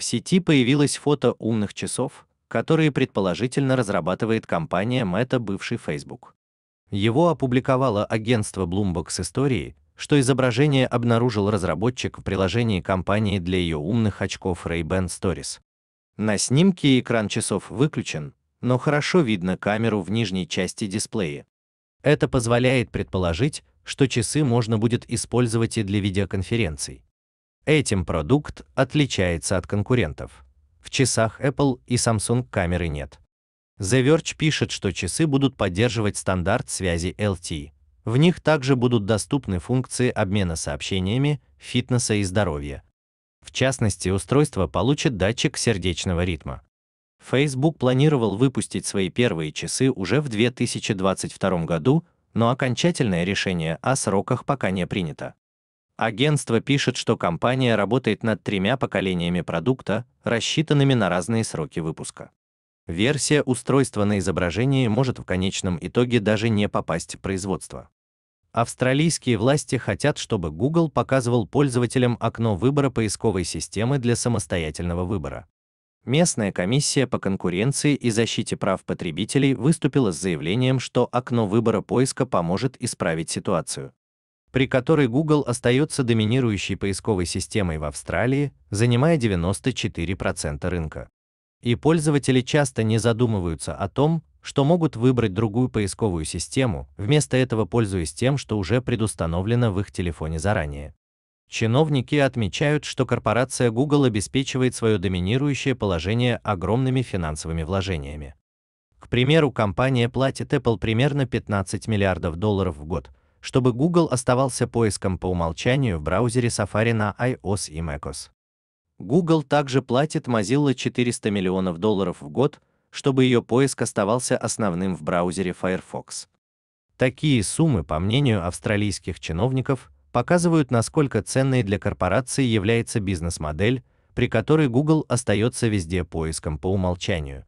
В сети появилось фото умных часов, которые предположительно разрабатывает компания Meta, бывший Facebook. Его опубликовало агентство Bloomberg с историей, что изображение обнаружил разработчик в приложении компании для ее умных очков Ray-Ban Stories. На снимке экран часов выключен, но хорошо видно камеру в нижней части дисплея. Это позволяет предположить, что часы можно будет использовать и для видеоконференций. Этим продукт отличается от конкурентов. В часах Apple и Samsung камеры нет. The Verge пишет, что часы будут поддерживать стандарт связи LTE. В них также будут доступны функции обмена сообщениями, фитнеса и здоровья. В частности, устройство получит датчик сердечного ритма. Facebook планировал выпустить свои первые часы уже в 2022 году, но окончательное решение о сроках пока не принято. Агентство пишет, что компания работает над тремя поколениями продукта, рассчитанными на разные сроки выпуска. Версия устройства на изображении может в конечном итоге даже не попасть в производство. Австралийские власти хотят, чтобы Google показывал пользователям окно выбора поисковой системы для самостоятельного выбора. Местная комиссия по конкуренции и защите прав потребителей выступила с заявлением, что окно выбора поиска поможет исправить ситуацию при которой Google остается доминирующей поисковой системой в Австралии, занимая 94% рынка. И пользователи часто не задумываются о том, что могут выбрать другую поисковую систему, вместо этого пользуясь тем, что уже предустановлено в их телефоне заранее. Чиновники отмечают, что корпорация Google обеспечивает свое доминирующее положение огромными финансовыми вложениями. К примеру, компания платит Apple примерно 15 миллиардов долларов в год, чтобы Google оставался поиском по умолчанию в браузере Safari на iOS и macOS. Google также платит Mozilla 400 миллионов долларов в год, чтобы ее поиск оставался основным в браузере Firefox. Такие суммы, по мнению австралийских чиновников, показывают, насколько ценной для корпорации является бизнес-модель, при которой Google остается везде поиском по умолчанию.